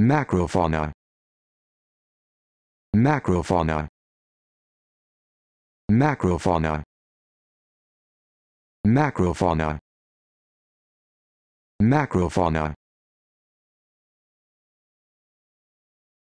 Macrofauna Macrofauna Macrofauna Macrofauna Macrofauna